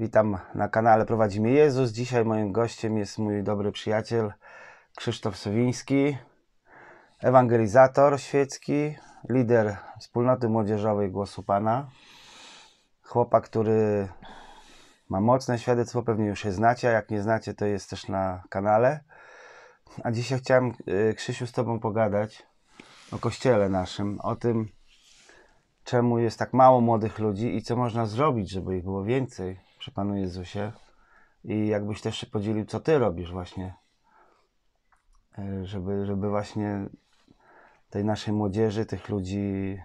Witam na kanale Prowadzi mnie Jezus. Dzisiaj moim gościem jest mój dobry przyjaciel Krzysztof Sowiński, ewangelizator świecki, lider wspólnoty młodzieżowej Głosu Pana. Chłopak, który ma mocne świadectwo, pewnie już je znacie, a jak nie znacie, to jest też na kanale. A dzisiaj chciałem, y, Krzysiu, z Tobą pogadać o kościele naszym, o tym, czemu jest tak mało młodych ludzi i co można zrobić, żeby ich było więcej przy Panu Jezusie. I jakbyś też się podzielił, co Ty robisz właśnie, e, żeby, żeby właśnie tej naszej młodzieży, tych ludzi,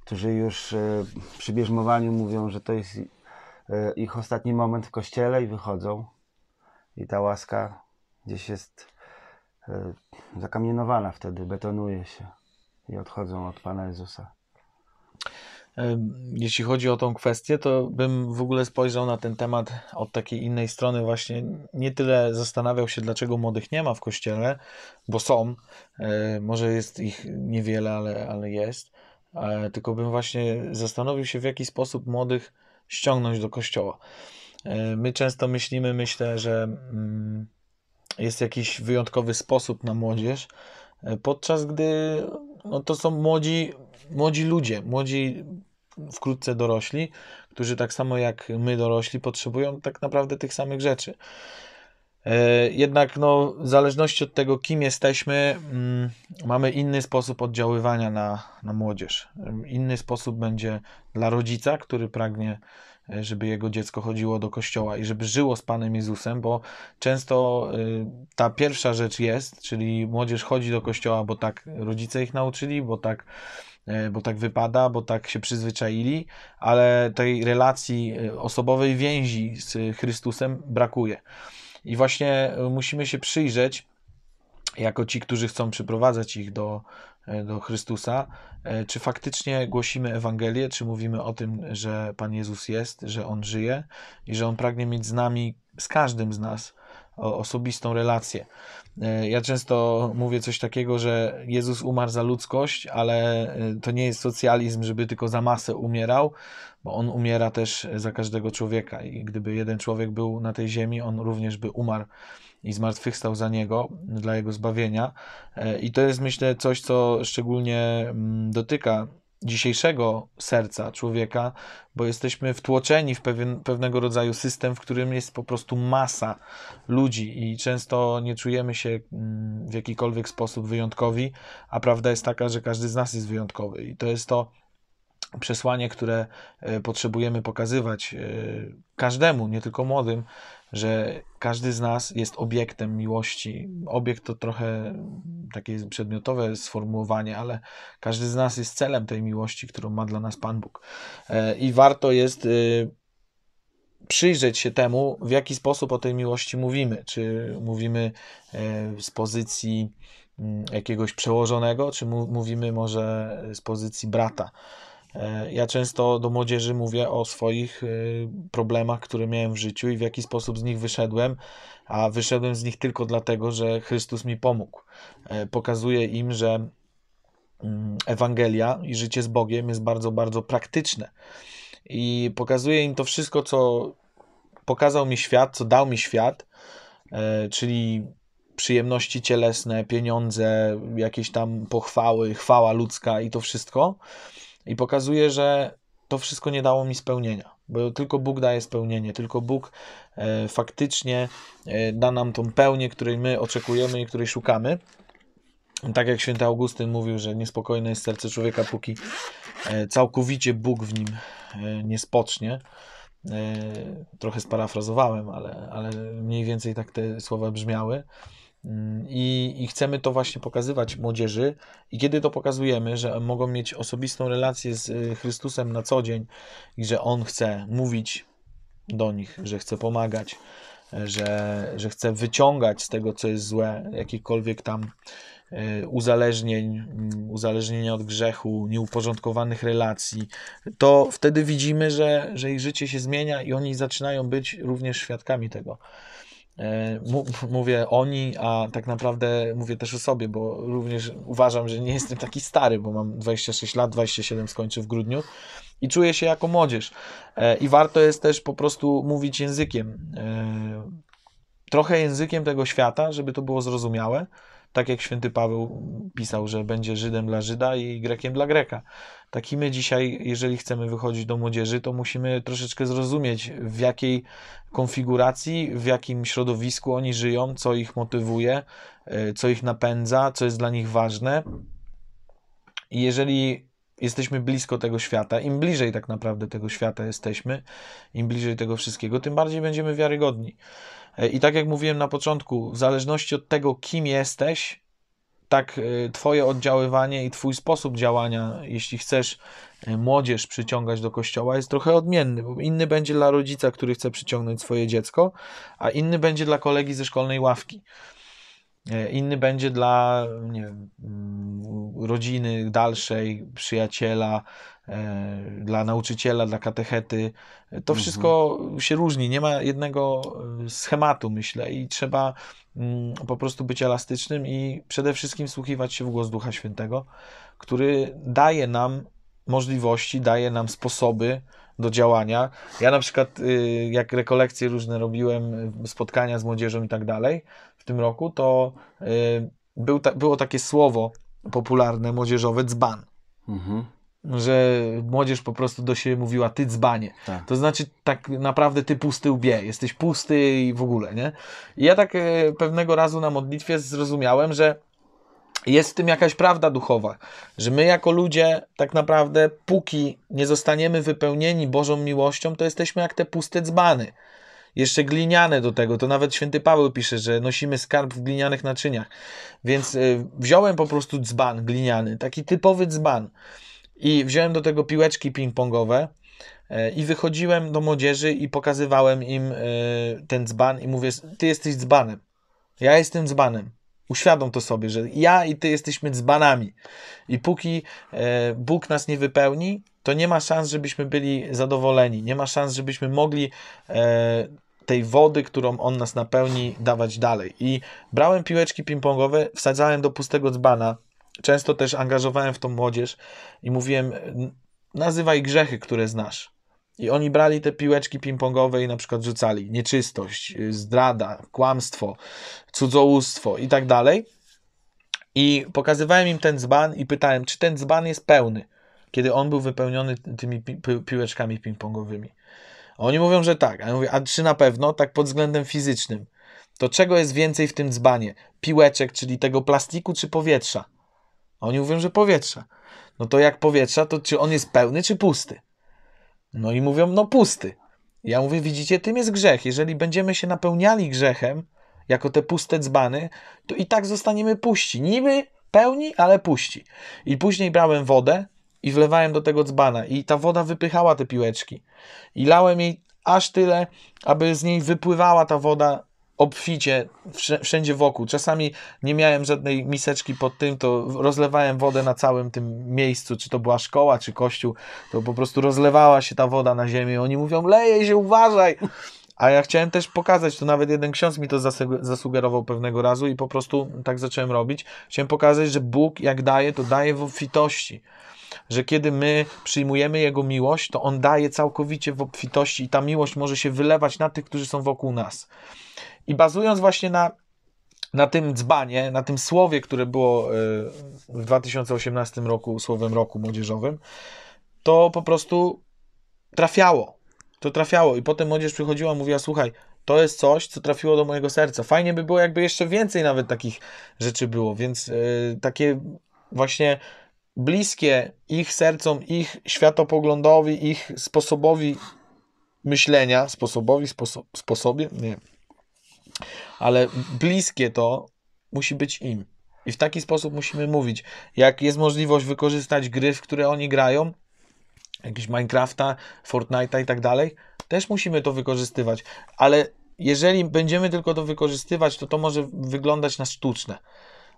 którzy już e, przy bierzmowaniu mówią, że to jest e, ich ostatni moment w kościele i wychodzą. I ta łaska gdzieś jest zakamienowana wtedy, betonuje się i odchodzą od Pana Jezusa jeśli chodzi o tą kwestię, to bym w ogóle spojrzał na ten temat od takiej innej strony, właśnie nie tyle zastanawiał się, dlaczego młodych nie ma w kościele, bo są, e, może jest ich niewiele, ale, ale jest, e, tylko bym właśnie zastanowił się, w jaki sposób młodych ściągnąć do kościoła. E, my często myślimy, myślę, że mm, jest jakiś wyjątkowy sposób na młodzież, podczas gdy no, to są młodzi, młodzi ludzie, młodzi wkrótce dorośli, którzy tak samo jak my dorośli potrzebują tak naprawdę tych samych rzeczy. E, jednak no, w zależności od tego, kim jesteśmy, mm, mamy inny sposób oddziaływania na, na młodzież. Inny sposób będzie dla rodzica, który pragnie, e, żeby jego dziecko chodziło do kościoła i żeby żyło z Panem Jezusem, bo często e, ta pierwsza rzecz jest, czyli młodzież chodzi do kościoła, bo tak rodzice ich nauczyli, bo tak E, bo tak wypada, bo tak się przyzwyczaili, ale tej relacji e, osobowej więzi z Chrystusem brakuje. I właśnie e, musimy się przyjrzeć, jako ci, którzy chcą przyprowadzać ich do, do Chrystusa, czy faktycznie głosimy Ewangelię, czy mówimy o tym, że Pan Jezus jest, że On żyje i że On pragnie mieć z nami, z każdym z nas, osobistą relację. E, ja często mówię coś takiego, że Jezus umarł za ludzkość, ale e, to nie jest socjalizm, żeby tylko za masę umierał, bo on umiera też za każdego człowieka. I gdyby jeden człowiek był na tej ziemi, on również by umarł i zmartwychwstał za niego, dla jego zbawienia. E, I to jest, myślę, coś, co szczególnie mm, dotyka dzisiejszego serca człowieka, bo jesteśmy wtłoczeni w pewien, pewnego rodzaju system, w którym jest po prostu masa ludzi i często nie czujemy się mm, w jakikolwiek sposób wyjątkowi, a prawda jest taka, że każdy z nas jest wyjątkowy i to jest to przesłanie, które e, potrzebujemy pokazywać e, każdemu, nie tylko młodym, że każdy z nas jest obiektem miłości. Obiekt to trochę takie przedmiotowe sformułowanie, ale każdy z nas jest celem tej miłości, którą ma dla nas Pan Bóg. E, I warto jest y, przyjrzeć się temu, w jaki sposób o tej miłości mówimy. Czy mówimy e, z pozycji mm, jakiegoś przełożonego, czy mówimy może z pozycji brata. E, ja często do młodzieży mówię o swoich e, problemach, które miałem w życiu i w jaki sposób z nich wyszedłem, a wyszedłem z nich tylko dlatego, że Chrystus mi pomógł. E, pokazuję im, że mm, Ewangelia i życie z Bogiem jest bardzo, bardzo praktyczne. I pokazuję im to wszystko, co pokazał mi świat, co dał mi świat, czyli przyjemności cielesne, pieniądze, jakieś tam pochwały, chwała ludzka i to wszystko i pokazuje, że to wszystko nie dało mi spełnienia, bo tylko Bóg daje spełnienie, tylko Bóg e, faktycznie e, da nam tą pełnię, której my oczekujemy i której szukamy. Tak jak święty Augustyn mówił, że niespokojne jest serce człowieka, póki e, całkowicie Bóg w nim e, nie spocznie. E, trochę sparafrazowałem, ale, ale mniej więcej tak te słowa brzmiały. Mm, I, I, chcemy to właśnie pokazywać młodzieży. I kiedy to pokazujemy, że mogą mieć osobistą relację z y, Chrystusem na co dzień i że On chce mówić do nich, że chce pomagać, e, że, że chce wyciągać z tego, co jest złe, jakiekolwiek tam e, uzależnień, mm, uzależnienia od grzechu, nieuporządkowanych relacji, to wtedy widzimy, że, że ich życie się zmienia i oni zaczynają być również świadkami tego. E, mówię oni, a tak naprawdę mówię też o sobie, bo również uważam, że nie jestem taki stary, bo mam 26 lat, 27 skończę w grudniu i czuję się jako młodzież. E, I warto jest też po prostu mówić językiem, e, trochę językiem tego świata, żeby to było zrozumiałe. Tak jak święty Paweł pisał, że będzie Żydem dla Żyda i Grekiem dla Greka. Tak i my dzisiaj, jeżeli chcemy wychodzić do młodzieży, to musimy troszeczkę zrozumieć, w jakiej konfiguracji, w jakim środowisku oni żyją, co ich motywuje, e, co ich napędza, co jest dla nich ważne. I jeżeli jesteśmy blisko tego świata, im bliżej tak naprawdę tego świata jesteśmy, im bliżej tego wszystkiego, tym bardziej będziemy wiarygodni. E, I tak jak mówiłem na początku, w zależności od tego, kim jesteś, tak e, Twoje oddziaływanie i Twój sposób działania, jeśli chcesz e, młodzież przyciągać do kościoła, jest trochę odmienny. Bo inny będzie dla rodzica, który chce przyciągnąć swoje dziecko, a inny będzie dla kolegi ze szkolnej ławki. Inny będzie dla nie wiem, mm, rodziny dalszej, przyjaciela, E, dla nauczyciela, dla katechety. To mhm. wszystko się różni, nie ma jednego e, schematu, myślę, i trzeba mm, po prostu być elastycznym i przede wszystkim wsłuchiwać się w głos Ducha Świętego, który daje nam możliwości, daje nam sposoby do działania. Ja na przykład, y, jak rekolekcje różne robiłem, y, spotkania z młodzieżą i tak dalej w tym roku, to y, był ta, było takie słowo popularne, młodzieżowe, dzban. Mhm że młodzież po prostu do siebie mówiła ty dzbanie. Tak. To znaczy tak naprawdę ty pusty łbie, jesteś pusty i w ogóle, nie? I ja tak e, pewnego razu na modlitwie zrozumiałem, że jest w tym jakaś prawda duchowa, że my jako ludzie tak naprawdę póki nie zostaniemy wypełnieni Bożą miłością, to jesteśmy jak te puste dzbany jeszcze gliniane do tego. To nawet święty Paweł pisze, że nosimy skarb w glinianych naczyniach. Więc e, wziąłem po prostu dzban gliniany, taki typowy dzban. I wziąłem do tego piłeczki ping-pongowe e, i wychodziłem do młodzieży i pokazywałem im e, ten dzban i mówię, ty jesteś dzbanem. Ja jestem dzbanem. Uświadom to sobie, że ja i ty jesteśmy dzbanami. I póki e, Bóg nas nie wypełni, to nie ma szans, żebyśmy byli zadowoleni. Nie ma szans, żebyśmy mogli tej wody, którą on nas napełni, dawać dalej. I brałem piłeczki ping-pongowe, wsadzałem do pustego dzbana, często też angażowałem w tą młodzież i mówiłem, nazywaj grzechy, które znasz. I oni brali te piłeczki ping-pongowe i na przykład rzucali nieczystość, zdrada, kłamstwo, cudzołóstwo i tak dalej. I pokazywałem im ten dzban i pytałem, czy ten dzban jest pełny, kiedy on był wypełniony tymi pi pi piłeczkami ping-pongowymi. Oni mówią, że tak. A ja mówię, a czy na pewno, tak pod względem fizycznym? To czego jest więcej w tym dzbanie? Piłeczek, czyli tego plastiku, czy powietrza? oni mówią, że powietrza. No to jak powietrza, to czy on jest pełny, czy pusty? No i mówią, no pusty. Ja mówię, widzicie, tym jest grzech. Jeżeli będziemy się napełniali grzechem, jako te puste dzbany, to i tak zostaniemy puści. Niby pełni, ale puści. I później brałem wodę i wlewałem do tego dzbana. I ta woda wypychała te piłeczki. I lałem jej aż tyle, aby z niej wypływała ta woda obficie, wszędzie wokół. Czasami nie miałem żadnej miseczki pod tym, to rozlewałem wodę na całym tym miejscu, czy to była szkoła, czy kościół, to po prostu rozlewała się ta woda na ziemię. Oni mówią, leje się, uważaj! A ja chciałem też pokazać, to nawet jeden ksiądz mi to zasugerował pewnego razu i po prostu tak zacząłem robić. Chciałem pokazać, że Bóg jak daje, to daje w obfitości że kiedy my przyjmujemy Jego miłość, to On daje całkowicie w obfitości i ta miłość może się wylewać na tych, którzy są wokół nas. I bazując właśnie na, na tym dzbanie, na tym słowie, które było e, w 2018 roku słowem roku młodzieżowym, to po prostu trafiało. To trafiało. I potem młodzież przychodziła, mówiła: Słuchaj, to jest coś, co trafiło do mojego serca. Fajnie by było, jakby jeszcze więcej nawet takich rzeczy było, więc e, takie właśnie bliskie ich sercom, ich światopoglądowi, ich sposobowi myślenia, sposobowi, sposo sposobie, nie, ale bliskie to musi być im. I w taki sposób musimy mówić. Jak jest możliwość wykorzystać gry, w które oni grają, jakieś Minecrafta, Fortnite'a i tak dalej, też musimy to wykorzystywać. Ale jeżeli będziemy tylko to wykorzystywać, to to może wyglądać na sztuczne.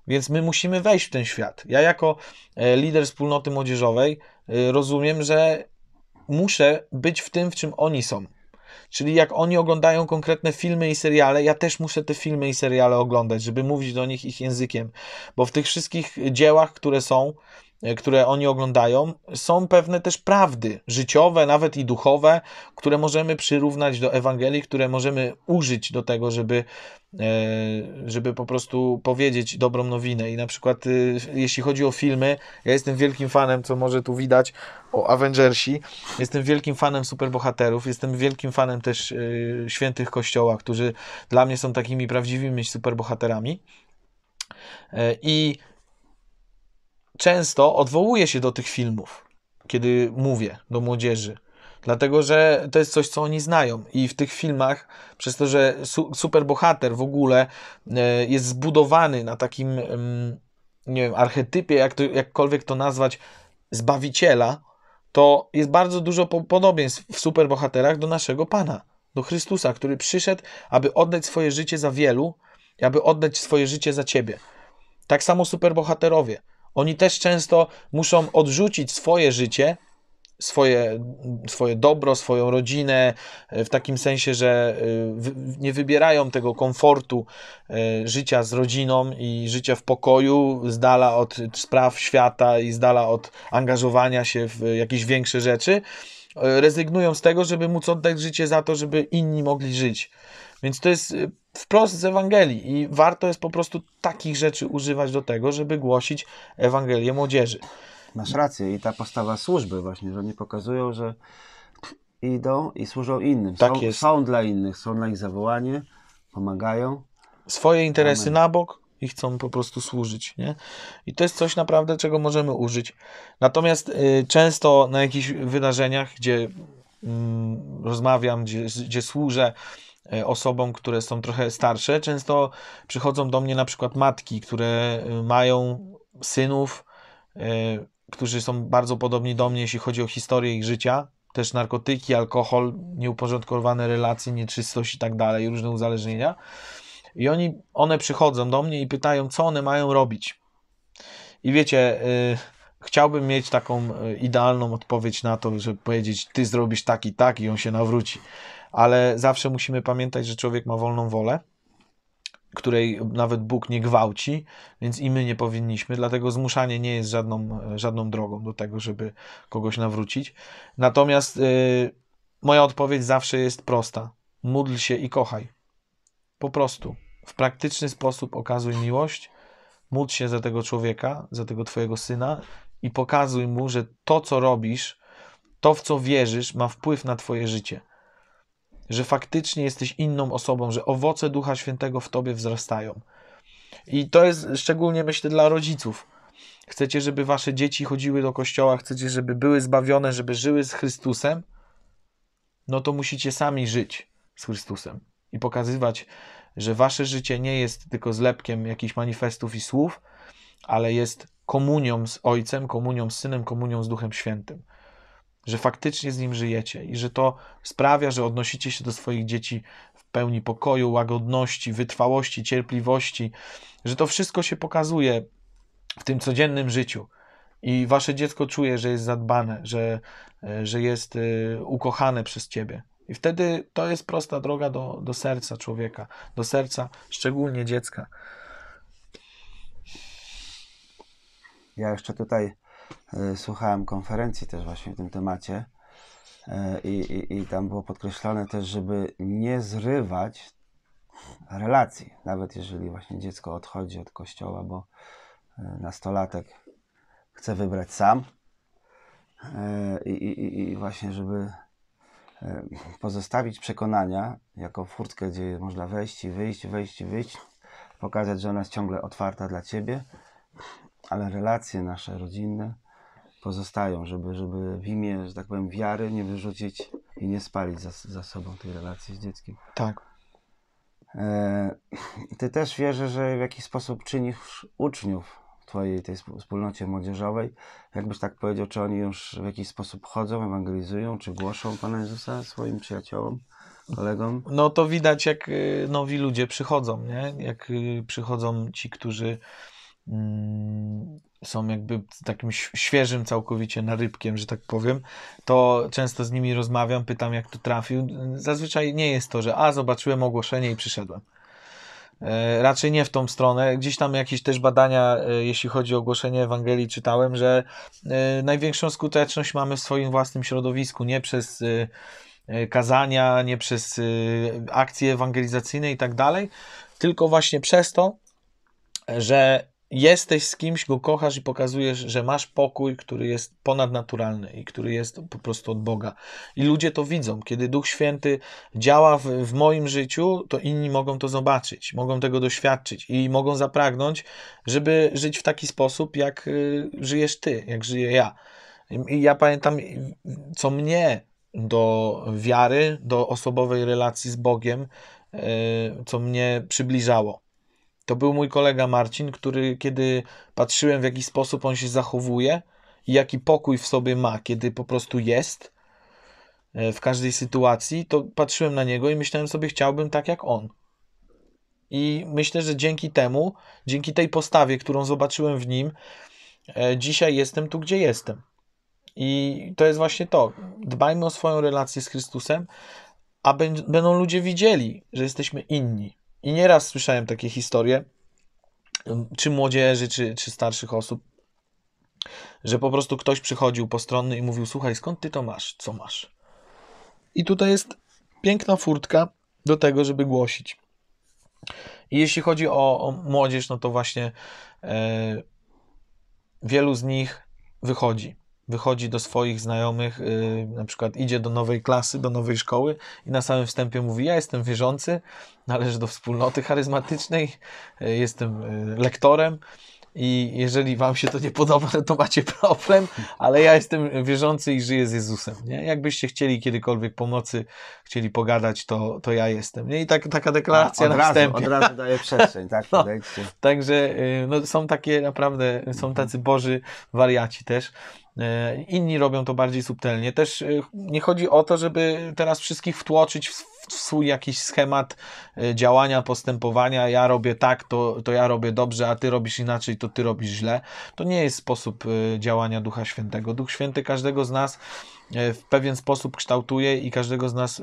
Więc my musimy wejść w ten świat. Ja, jako e, lider wspólnoty młodzieżowej, e, rozumiem, że muszę być w tym, w czym oni są. Czyli jak oni oglądają konkretne filmy i seriale, ja też muszę te filmy i seriale oglądać, żeby mówić do nich ich językiem, bo w tych wszystkich dziełach, które są, E, które oni oglądają, są pewne też prawdy życiowe, nawet i duchowe, które możemy przyrównać do Ewangelii, które możemy użyć do tego, żeby, e, żeby po prostu powiedzieć dobrą nowinę. I na przykład, y, jeśli chodzi o filmy, ja jestem wielkim fanem, co może tu widać, o Avengersi. Jestem wielkim fanem superbohaterów, jestem wielkim fanem też e, świętych kościoła, którzy dla mnie są takimi prawdziwymi superbohaterami. I często odwołuję się do tych filmów, kiedy mówię do młodzieży. Dlatego, że to jest coś, co oni znają. I w tych filmach, przez to, że su superbohater w ogóle e, jest zbudowany na takim, nie wiem, archetypie, jak to, jakkolwiek to nazwać, zbawiciela, to jest bardzo dużo podobieństw w superbohaterach do naszego Pana, do Chrystusa, który przyszedł, aby oddać swoje życie za wielu, aby oddać swoje życie za Ciebie. Tak samo superbohaterowie. Oni też często muszą odrzucić swoje życie, swoje, swoje dobro, swoją rodzinę, e, w takim sensie, że e, nie wybierają tego komfortu e, życia z rodziną i życia w pokoju, z dala od spraw świata i z dala od angażowania się w jakieś większe rzeczy. Rezygnują z tego, żeby móc oddać życie za to, żeby inni mogli żyć. Więc to jest y, wprost z Ewangelii i warto jest po prostu takich rzeczy używać do tego, żeby głosić Ewangelię młodzieży. Masz rację i ta postawa służby właśnie, że oni pokazują, że idą i służą innym. Tak są, jest. są dla innych, są na ich zawołanie, pomagają. Swoje interesy Amen. na bok i chcą po prostu służyć. Nie? I to jest coś naprawdę, czego możemy użyć. Natomiast y, często na jakichś wydarzeniach, gdzie y, rozmawiam, gdzie, gdzie służę, E, osobom, które są trochę starsze. Często przychodzą do mnie na przykład matki, które y, mają synów, e, którzy są bardzo podobni do mnie, jeśli chodzi o historię ich życia. Też narkotyki, alkohol, nieuporządkowane relacje, nieczystość i tak dalej, różne uzależnienia. I oni, one przychodzą do mnie i pytają, co one mają robić. I wiecie, yy, chciałbym mieć taką y, idealną odpowiedź na to, żeby powiedzieć, ty zrobisz tak i tak i on się nawróci ale zawsze musimy pamiętać, że człowiek ma wolną wolę, której nawet Bóg nie gwałci, więc i my nie powinniśmy, dlatego zmuszanie nie jest żadną, żadną drogą do tego, żeby kogoś nawrócić. Natomiast yy, moja odpowiedź zawsze jest prosta: módl się i kochaj. Po prostu w praktyczny sposób okazuj miłość, módl się za tego człowieka, za tego twojego syna i pokazuj mu, że to, co robisz, to, w co wierzysz, ma wpływ na twoje życie że faktycznie jesteś inną osobą, że owoce Ducha Świętego w tobie wzrastają. I to jest szczególnie, myślę, dla rodziców. Chcecie, żeby wasze dzieci chodziły do kościoła, chcecie, żeby były zbawione, żeby żyły z Chrystusem, no to musicie sami żyć z Chrystusem i pokazywać, że wasze życie nie jest tylko zlepkiem jakichś manifestów i słów, ale jest komunią z Ojcem, komunią z Synem, komunią z Duchem Świętym że faktycznie z nim żyjecie i że to sprawia, że odnosicie się do swoich dzieci w pełni pokoju, łagodności, wytrwałości, cierpliwości, że to wszystko się pokazuje w tym codziennym życiu. I wasze dziecko czuje, że jest zadbane, że, e, że jest e, ukochane przez ciebie. I wtedy to jest prosta droga do, do serca człowieka, do serca szczególnie dziecka. Ja jeszcze tutaj E, słuchałem konferencji też właśnie w tym temacie e, i, i, i tam było podkreślane też, żeby nie zrywać relacji, nawet jeżeli właśnie dziecko odchodzi od kościoła, bo e, nastolatek chce wybrać sam i, i, i właśnie, żeby pozostawić przekonania jako furtkę, gdzie można wejść i wyjść, wejść i wyjść, pokazać, że ona jest ciągle otwarta dla ciebie, ale relacje nasze rodzinne pozostają, żeby, żeby w imię, że tak powiem, wiary nie wyrzucić i nie spalić za, za sobą tej relacji z dzieckiem. Tak. E, ty też wierzę, że w jakiś sposób czynisz uczniów w Twojej tej wspólnocie młodzieżowej. Jakbyś tak powiedział, czy oni już w jakiś sposób chodzą, ewangelizują, czy głoszą Pana Jezusa swoim przyjaciołom? Kolegom. No to widać, jak y, nowi ludzie przychodzą, nie? Jak y, przychodzą ci, którzy Mm, są jakby takim świeżym całkowicie narybkiem, że tak powiem, to często z nimi rozmawiam, pytam jak tu trafił. Zazwyczaj nie jest to, że a zobaczyłem ogłoszenie i przyszedłem. E, raczej nie w tą stronę. Gdzieś tam jakieś też badania, e, jeśli chodzi o ogłoszenie Ewangelii, czytałem, że e, największą skuteczność mamy w swoim własnym środowisku, nie przez kazania, nie przez akcje ewangelizacyjne i tak dalej, tylko właśnie przez to, że jesteś z kimś, go kochasz i pokazujesz, że masz pokój, który jest ponadnaturalny i który jest po prostu od Boga. I ludzie to widzą. Kiedy Duch Święty działa w, w moim życiu, to inni mogą to zobaczyć, mogą tego doświadczyć i mogą zapragnąć, żeby żyć w taki sposób, jak y, żyjesz ty, jak żyję ja. I ja pamiętam, co mnie do wiary, do osobowej relacji z Bogiem, y, co mnie przybliżało to był mój kolega Marcin, który kiedy patrzyłem w jaki sposób on się zachowuje i jaki pokój w sobie ma, kiedy po prostu jest e, w każdej sytuacji, to patrzyłem na niego i myślałem sobie, chciałbym tak jak on. I myślę, że dzięki temu, dzięki tej postawie, którą zobaczyłem w nim, e, dzisiaj jestem tu, gdzie jestem. I to jest właśnie to. Dbajmy o swoją relację z Chrystusem, a będą ludzie widzieli, że jesteśmy inni. I nieraz słyszałem takie historie, mm, czy młodzieży, czy, czy starszych osób, że po prostu ktoś przychodził po postronny i mówił: Słuchaj, skąd ty to masz? Co masz? I tutaj jest piękna furtka do tego, żeby głosić. I jeśli chodzi o, o młodzież, no to właśnie e, wielu z nich wychodzi wychodzi do swoich znajomych, y, na przykład idzie do nowej klasy, do nowej szkoły i na samym wstępie mówi: Ja jestem wierzący, należę do wspólnoty charyzmatycznej, y, jestem y, lektorem. I jeżeli wam się to nie podoba, to macie problem, ale ja jestem wierzący i żyję z Jezusem. Nie? Jakbyście chcieli kiedykolwiek pomocy, chcieli pogadać, to, to ja jestem. Nie? I tak, taka deklaracja od na razu, wstępie. Od razu daje przestrzeń, tak? No, także no, są takie naprawdę, są tacy boży wariaci też. E, inni robią to bardziej subtelnie. Też e, nie chodzi o to, żeby teraz wszystkich wtłoczyć w swój jakiś schemat e, działania, postępowania, ja robię tak, to, to ja robię dobrze, a ty robisz inaczej, to ty robisz źle. To nie jest sposób działania Ducha Świętego. Duch Święty każdego z nas w pewien sposób kształtuje i każdego z nas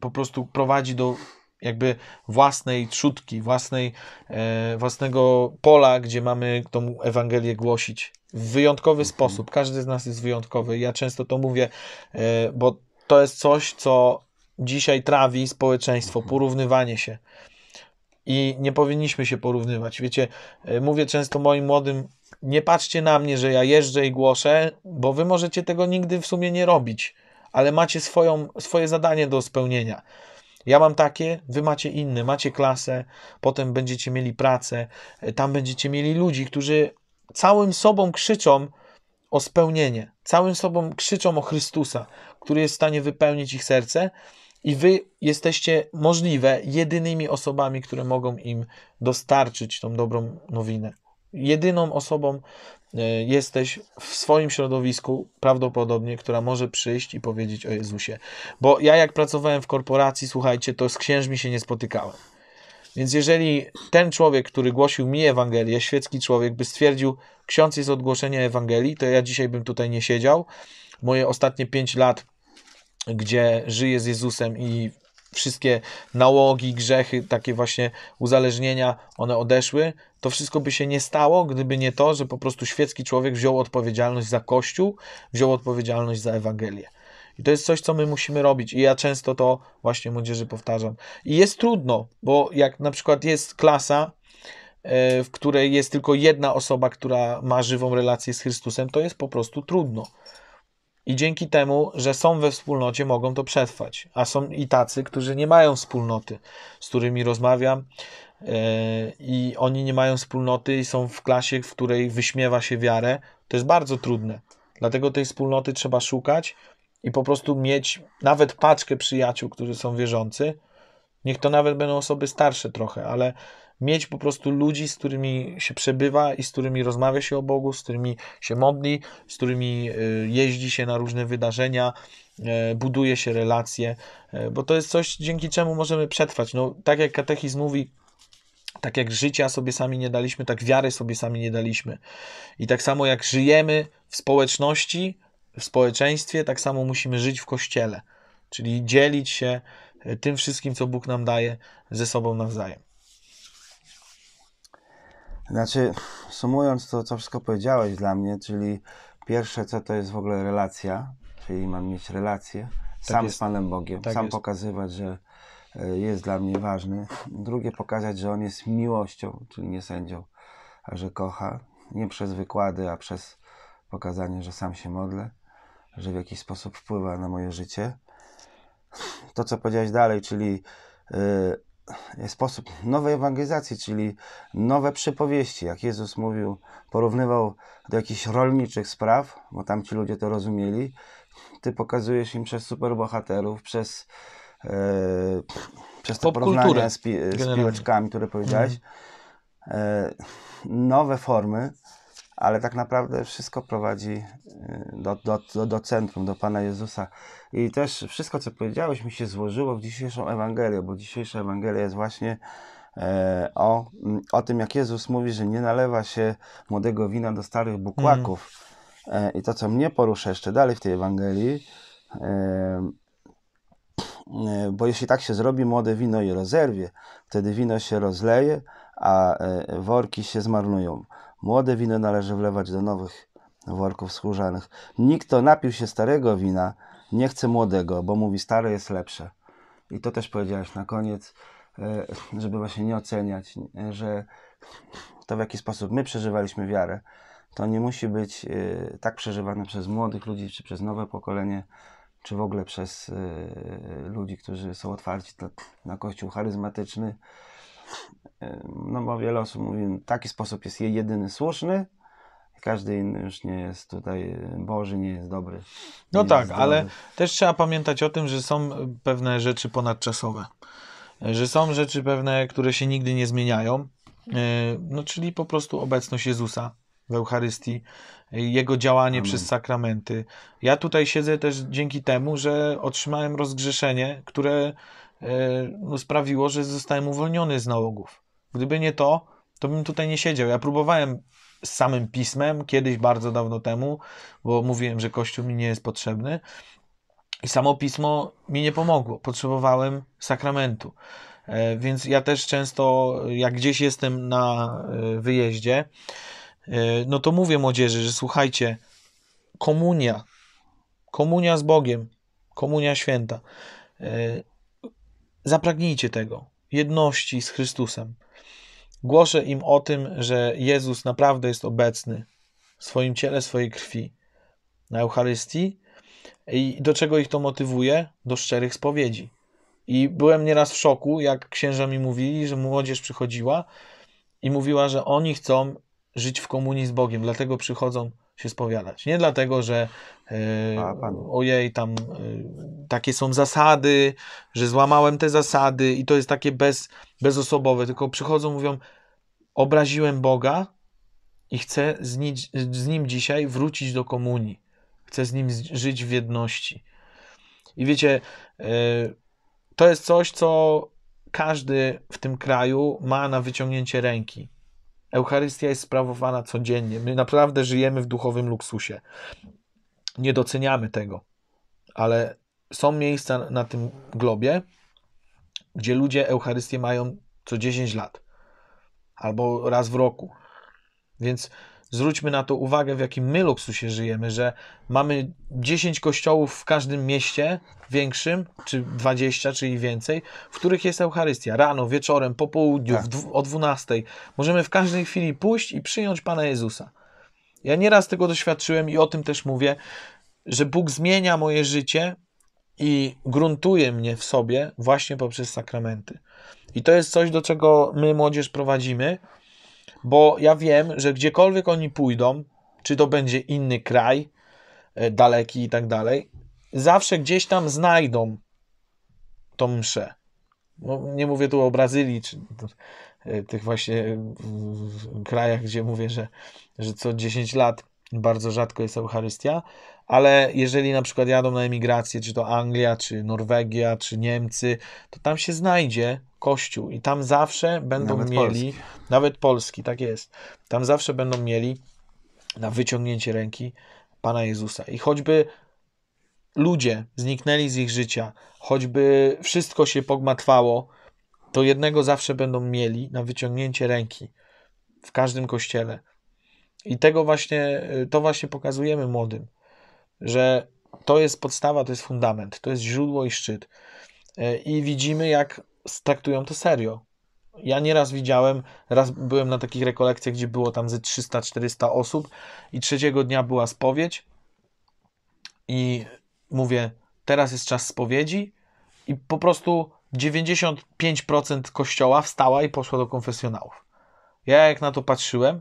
po prostu prowadzi do jakby własnej trzutki, własnej, e, własnego pola, gdzie mamy tą Ewangelię głosić w wyjątkowy mhm. sposób. Każdy z nas jest wyjątkowy. Ja często to mówię, e, bo to jest coś, co dzisiaj trawi społeczeństwo, mhm. porównywanie się. I nie powinniśmy się porównywać. Wiecie, e, mówię często moim młodym, nie patrzcie na mnie, że ja jeżdżę i głoszę, bo wy możecie tego nigdy w sumie nie robić ale macie swoją, swoje zadanie do spełnienia. Ja mam takie, wy macie inny, macie klasę, potem będziecie mieli pracę, e, tam będziecie mieli ludzi, którzy całym sobą krzyczą o spełnienie, całym sobą krzyczą o Chrystusa, który jest w stanie wypełnić ich serce. I wy jesteście możliwe jedynymi osobami, które mogą im dostarczyć tą dobrą nowinę jedyną osobą e, jesteś w swoim środowisku prawdopodobnie, która może przyjść i powiedzieć o Jezusie. Bo ja jak pracowałem w korporacji, słuchajcie, to z księżmi się nie spotykałem. Więc jeżeli ten człowiek, który głosił mi Ewangelię, świecki człowiek, by stwierdził, ksiądz jest odgłoszenia Ewangelii, to ja dzisiaj bym tutaj nie siedział. Moje ostatnie pięć lat, gdzie żyję z Jezusem i wszystkie nałogi, grzechy, takie właśnie uzależnienia, one odeszły, to wszystko by się nie stało, gdyby nie to, że po prostu świecki człowiek wziął odpowiedzialność za Kościół, wziął odpowiedzialność za Ewangelię. I to jest coś, co my musimy robić. I ja często to właśnie młodzieży powtarzam. I jest trudno, bo jak na przykład jest klasa, e, w której jest tylko jedna osoba, która ma żywą relację z Chrystusem, to jest po prostu trudno. I dzięki temu, że są we wspólnocie, mogą to przetrwać. A są i tacy, którzy nie mają wspólnoty, z którymi rozmawiam, e, i oni nie mają wspólnoty i są w klasie, w której wyśmiewa się wiarę. To jest bardzo trudne. Dlatego tej wspólnoty trzeba szukać i po prostu mieć nawet paczkę przyjaciół, którzy są wierzący. Niech to nawet będą osoby starsze trochę, ale mieć po prostu ludzi, z którymi się przebywa i z którymi rozmawia się o Bogu, z którymi się modli, z którymi y, jeździ się na różne wydarzenia, y, buduje się relacje, y, bo to jest coś, dzięki czemu możemy przetrwać. No, tak jak katechizm mówi, tak jak życia sobie sami nie daliśmy, tak wiary sobie sami nie daliśmy. I tak samo jak żyjemy w społeczności, w społeczeństwie, tak samo musimy żyć w kościele, czyli dzielić się tym wszystkim, co Bóg nam daje, ze sobą nawzajem. Znaczy, sumując to, co wszystko powiedziałeś dla mnie, czyli pierwsze, co to jest w ogóle relacja, czyli mam mieć relację tak sam jest, z Panem Bogiem, tak sam jest. pokazywać, że e, jest dla mnie ważny. Drugie, pokazać, że On jest miłością, czyli nie sędzią, a że kocha. Nie przez wykłady, a przez pokazanie, że sam się modlę, że w jakiś sposób wpływa na moje życie. To, co powiedziałeś dalej, czyli yy, sposób nowej ewangelizacji, czyli nowe przypowieści. Jak Jezus mówił, porównywał do jakichś rolniczych spraw, bo tamci ludzie to rozumieli. Ty pokazujesz im przez superbohaterów, przez, yy, przez te porównania z, pi, z piłeczkami, które powiedziałeś, mhm. e, nowe formy ale tak naprawdę wszystko prowadzi y, do, do, do, do centrum, do Pana Jezusa. I też wszystko, co powiedziałeś, mi się złożyło w dzisiejszą Ewangelię, bo dzisiejsza Ewangelia jest właśnie e, o, mm, o tym, jak Jezus mówi, że nie nalewa się młodego wina do starych bukłaków. Mm. E, I to, co mnie porusza jeszcze dalej w tej Ewangelii, e, bo jeśli tak się zrobi, młode wino je rozerwie, wtedy wino się rozleje, a worki się zmarnują. Młode wino należy wlewać do nowych worków schórzanych. Nikt, kto napił się starego wina, nie chce młodego, bo mówi, stare jest lepsze. I to też powiedziałeś na koniec, e, żeby właśnie nie oceniać, e, że to w jaki sposób my przeżywaliśmy wiarę, to nie musi być e, tak przeżywane przez młodych ludzi, czy przez nowe pokolenie, czy w ogóle przez ludzi, którzy są otwarci na Kościół charyzmatyczny, no bo wiele osób mówi, no, taki sposób jest jedyny słuszny, każdy inny już nie jest tutaj, Boży nie jest dobry. No nie no jest tak, zdrowy. ale też trzeba pamiętać o tym, że są pewne rzeczy ponadczasowe. Że są rzeczy pewne, które się nigdy nie zmieniają. E, no, czyli po prostu obecność Jezusa w Eucharystii, Jego działanie Amen. przez sakramenty. Ja tutaj siedzę też dzięki temu, że otrzymałem rozgrzeszenie, które E, no, sprawiło, że zostałem uwolniony z nałogów. Gdyby nie to, to bym tutaj nie siedział. Ja próbowałem z samym pismem kiedyś bardzo dawno temu, bo mówiłem, że Kościół mi nie jest potrzebny. I samo pismo mi nie pomogło. Potrzebowałem sakramentu. E, więc ja też często, jak gdzieś jestem na e, wyjeździe, no to mówię młodzieży, że słuchajcie, komunia, komunia z Bogiem, komunia święta. Zapragnijcie tego, jedności z Chrystusem. Głoszę im o tym, że Jezus naprawdę jest obecny w swoim ciele, swojej krwi na Eucharystii. I do czego ich to motywuje? Do szczerych spowiedzi. I byłem nieraz w szoku, jak księża mi mówili, że młodzież przychodziła i mówiła, że oni chcą żyć w komunii z Bogiem, dlatego przychodzą się spowiadać. Nie dlatego, że e, ojej, tam e, takie są zasady, że złamałem te zasady i to jest takie bez, bezosobowe, tylko przychodzą, mówią, obraziłem Boga i chcę z, ni z Nim dzisiaj wrócić do komunii. Chcę z Nim żyć w jedności. I wiecie, e, to jest coś, co każdy w tym kraju ma na wyciągnięcie ręki. Eucharystia jest sprawowana codziennie. My naprawdę żyjemy w duchowym luksusie. Nie doceniamy tego, ale są miejsca na tym globie, gdzie ludzie Eucharystię mają co 10 lat albo raz w roku. Więc zwróćmy na to uwagę, w jakim my luksusie żyjemy, że mamy 10 kościołów w każdym mieście większym, czy 20, czy i więcej, w których jest Eucharystia. Rano, wieczorem, po południu, tak. o 12. Możemy w każdej chwili pójść i przyjąć Pana Jezusa. Ja nieraz tego doświadczyłem i o tym też mówię, że Bóg zmienia moje życie i gruntuje mnie w sobie właśnie poprzez sakramenty. I to jest coś, do czego my młodzież prowadzimy, bo ja wiem, że gdziekolwiek oni pójdą, czy to będzie inny kraj, e, daleki i tak dalej, zawsze gdzieś tam znajdą tą mszę. No, nie mówię tu o Brazylii, czy e, tych właśnie e, krajach, gdzie mówię, że, że co 10 lat bardzo rzadko jest Eucharystia, ale jeżeli na przykład jadą na emigrację, czy to Anglia, czy Norwegia, czy Niemcy, to tam się znajdzie Kościół i tam zawsze będą nawet mieli, Polski. nawet Polski, tak jest, tam zawsze będą mieli na wyciągnięcie ręki Pana Jezusa. I choćby ludzie zniknęli z ich życia, choćby wszystko się pogmatwało, to jednego zawsze będą mieli na wyciągnięcie ręki w każdym kościele. I tego właśnie, to właśnie pokazujemy młodym, że to jest podstawa, to jest fundament, to jest źródło i szczyt. E, I widzimy, jak traktują to serio. Ja nieraz widziałem, raz byłem na takich rekolekcjach, gdzie było tam ze 300-400 osób i trzeciego dnia była spowiedź i mówię, teraz jest czas spowiedzi i po prostu 95% kościoła wstała i poszła do konfesjonałów. Ja jak na to patrzyłem,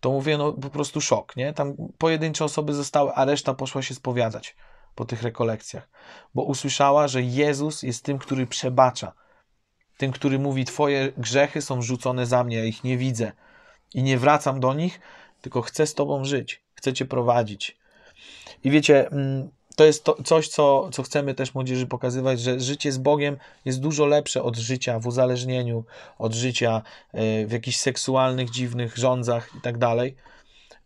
to mówię, no po prostu szok, nie? Tam pojedyncze osoby zostały, a reszta poszła się spowiadać po tych rekolekcjach, bo usłyszała, że Jezus jest tym, który przebacza, tym, który mówi: Twoje grzechy są rzucone za mnie, ja ich nie widzę i nie wracam do nich, tylko chcę z Tobą żyć, chcę Cię prowadzić. I wiecie, mm, to jest to, coś, co, co chcemy też młodzieży pokazywać, że życie z Bogiem jest dużo lepsze od życia w uzależnieniu, od życia e, w jakichś seksualnych, dziwnych rządzach i tak dalej,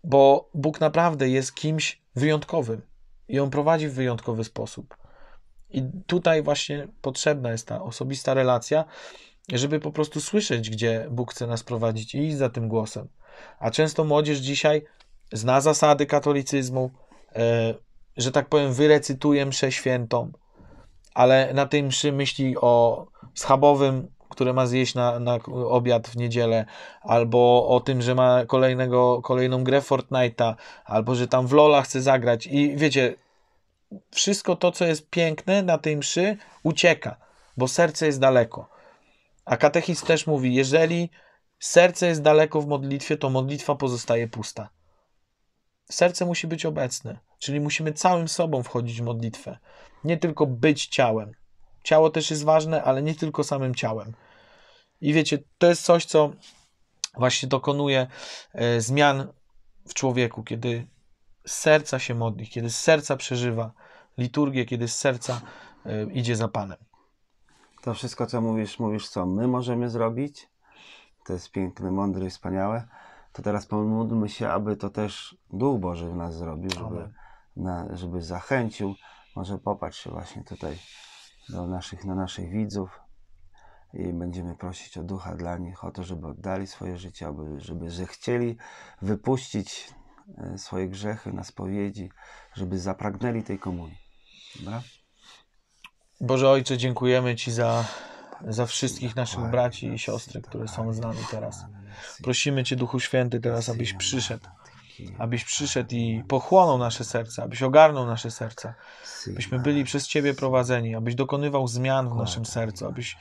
bo Bóg naprawdę jest kimś wyjątkowym i On prowadzi w wyjątkowy sposób. I tutaj właśnie potrzebna jest ta osobista relacja, żeby po prostu słyszeć, gdzie Bóg chce nas prowadzić i iść za tym głosem. A często młodzież dzisiaj zna zasady katolicyzmu, e, że tak powiem, wyrecytuje mszę świętą, ale na tej mszy myśli o schabowym, które ma zjeść na, na obiad w niedzielę, albo o tym, że ma kolejnego, kolejną grę Fortnite'a, albo że tam w Lola chce zagrać. I wiecie, wszystko to, co jest piękne na tej mszy, ucieka, bo serce jest daleko. A katechizm też mówi, jeżeli serce jest daleko w modlitwie, to modlitwa pozostaje pusta. Serce musi być obecne, czyli musimy całym sobą wchodzić w modlitwę, nie tylko być ciałem. Ciało też jest ważne, ale nie tylko samym ciałem. I wiecie, to jest coś, co właśnie dokonuje e, zmian w człowieku, kiedy serca się modli, kiedy z serca przeżywa liturgię, kiedy z serca y, idzie za Panem. To wszystko, co mówisz, mówisz, co my możemy zrobić. To jest piękne, mądre, wspaniałe. To teraz pomódlmy się, aby to też Duch Boży w nas zrobił, żeby, na, żeby zachęcił. Może popatrz się właśnie tutaj do naszych, na naszych widzów i będziemy prosić o ducha dla nich, o to, żeby oddali swoje życie, aby, żeby zechcieli wypuścić E, swoje grzechy na spowiedzi, żeby zapragnęli tej komunii. Dobra? Boże Ojcze, dziękujemy Ci za, tak, za wszystkich naszych braci i siostry, które tak, są z nami tak, teraz. Prosimy Cię, Duchu Święty, teraz, abyś przyszedł abyś przyszedł i pochłonął nasze serca, abyś ogarnął nasze serca, abyśmy byli przez Ciebie prowadzeni, abyś dokonywał zmian w naszym sercu, abyś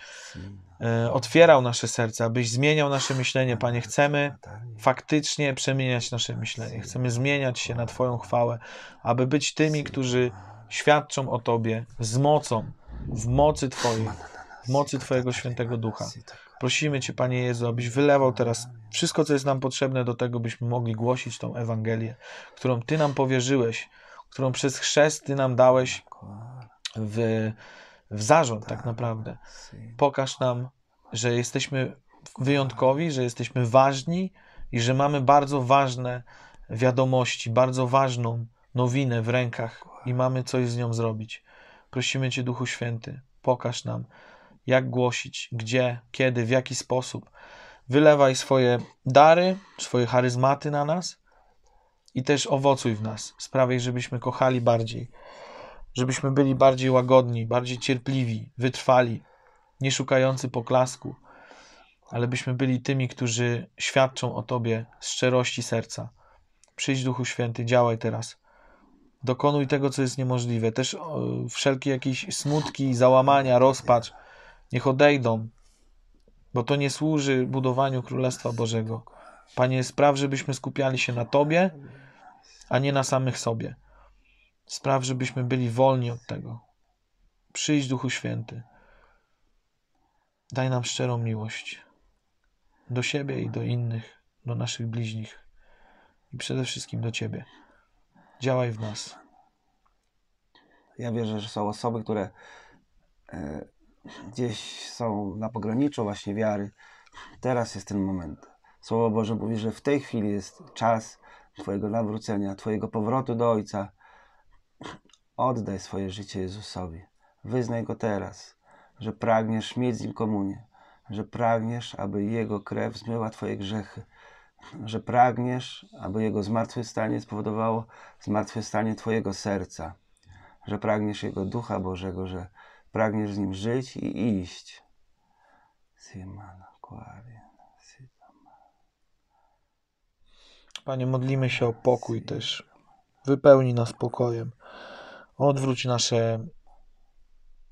e, otwierał nasze serca, abyś zmieniał nasze myślenie. Panie, chcemy faktycznie przemieniać nasze myślenie, chcemy zmieniać się na Twoją chwałę, aby być tymi, którzy świadczą o Tobie z mocą, w mocy Twojej, w mocy Twojego Świętego Ducha. Prosimy Cię, Panie Jezu, abyś wylewał teraz wszystko, co jest nam potrzebne do tego, byśmy mogli głosić tą Ewangelię, którą Ty nam powierzyłeś, którą przez chrzest Ty nam dałeś w, w zarząd tak naprawdę. Pokaż nam, że jesteśmy wyjątkowi, że jesteśmy ważni i że mamy bardzo ważne wiadomości, bardzo ważną nowinę w rękach i mamy coś z nią zrobić. Prosimy Cię, Duchu Święty, pokaż nam, jak głosić, gdzie, kiedy, w jaki sposób. Wylewaj swoje dary, swoje charyzmaty na nas i też owocuj w nas. Sprawiaj, żebyśmy kochali bardziej, żebyśmy byli bardziej łagodni, bardziej cierpliwi, wytrwali, nie szukający poklasku, ale byśmy byli tymi, którzy świadczą o Tobie z szczerości serca. Przyjdź Duchu Święty, działaj teraz. Dokonuj tego, co jest niemożliwe. Też e, wszelkie jakieś smutki, załamania, rozpacz Niech odejdą, bo to nie służy budowaniu Królestwa Bożego. Panie, spraw, żebyśmy skupiali się na Tobie, a nie na samych sobie. Spraw, żebyśmy byli wolni od tego. Przyjdź, Duchu Święty. Daj nam szczerą miłość do siebie i do innych, do naszych bliźnich i przede wszystkim do Ciebie. Działaj w nas. Ja wierzę, że są osoby, które e, gdzieś są na pograniczu właśnie wiary. Teraz jest ten moment. Słowo Boże mówi, że w tej chwili jest czas Twojego nawrócenia, Twojego powrotu do Ojca. Oddaj swoje życie Jezusowi. Wyznaj Go teraz, że pragniesz mieć z Nim komunię, że pragniesz, aby Jego krew zmyła Twoje grzechy, że pragniesz, aby Jego zmartwychwstanie spowodowało zmartwychwstanie Twojego serca, że pragniesz Jego Ducha Bożego, że Pragniesz z nim żyć i iść. Panie, modlimy się o pokój też. Wypełni nas pokojem. Odwróć nasze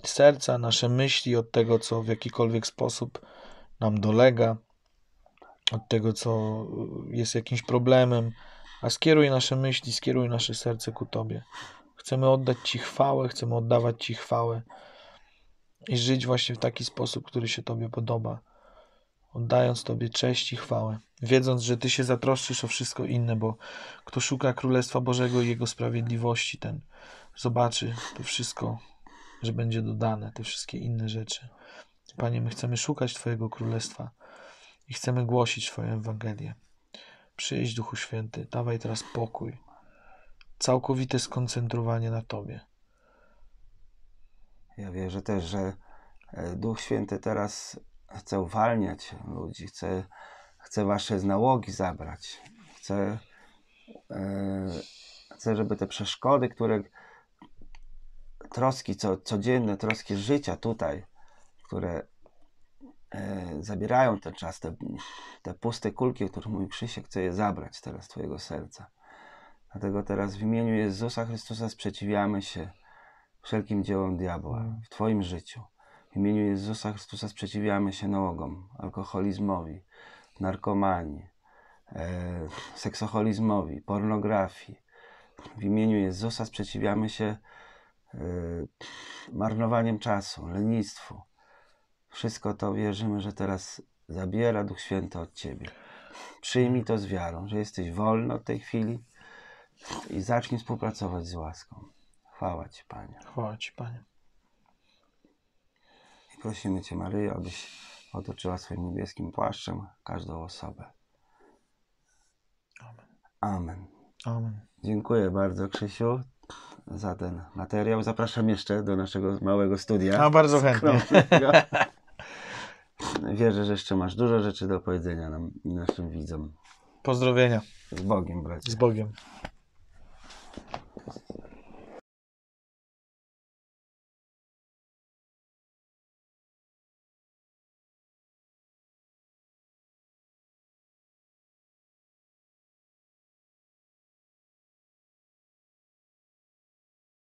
serca, nasze myśli od tego, co w jakikolwiek sposób nam dolega, od tego, co jest jakimś problemem, a skieruj nasze myśli, skieruj nasze serce ku Tobie. Chcemy oddać Ci chwałę, chcemy oddawać Ci chwałę i żyć właśnie w taki sposób, który się Tobie podoba, oddając Tobie cześć i chwałę, wiedząc, że Ty się zatroszczysz o wszystko inne, bo kto szuka Królestwa Bożego i Jego sprawiedliwości, ten zobaczy to wszystko, że będzie dodane, te wszystkie inne rzeczy. Panie, my chcemy szukać Twojego Królestwa i chcemy głosić Twoją Ewangelię. Przyjdź, Duchu Święty, dawaj teraz pokój, całkowite skoncentrowanie na Tobie. Ja wierzę też, że e, Duch Święty teraz chce uwalniać ludzi, chce, chce wasze nałogi zabrać, chce, e, chce, żeby te przeszkody, które troski co, codzienne, troski życia tutaj, które e, zabierają ten czas, te, te puste kulki, o których mój Krzysiek, chce je zabrać teraz Twojego serca. Dlatego teraz w imieniu Jezusa Chrystusa sprzeciwiamy się wszelkim dziełom diabła w Twoim życiu. W imieniu Jezusa Chrystusa sprzeciwiamy się nałogom, alkoholizmowi, narkomanii, e, seksoholizmowi, pornografii. W imieniu Jezusa sprzeciwiamy się e, marnowaniem czasu, lenistwu. Wszystko to wierzymy, że teraz zabiera Duch Święty od Ciebie. Przyjmij to z wiarą, że jesteś wolny od tej chwili i zacznij współpracować z łaską. Chwała Ci, Panie. Chwała Ci, Panie. I prosimy Cię, Maryjo, abyś otoczyła swoim niebieskim płaszczem każdą osobę. Amen. Amen. Amen. Dziękuję bardzo, Krzysiu, za ten materiał. Zapraszam jeszcze do naszego małego studia. A bardzo chętnie. Wierzę, że jeszcze masz dużo rzeczy do powiedzenia nam, naszym widzom. Pozdrowienia. Z Bogiem, bracie. Z Bogiem.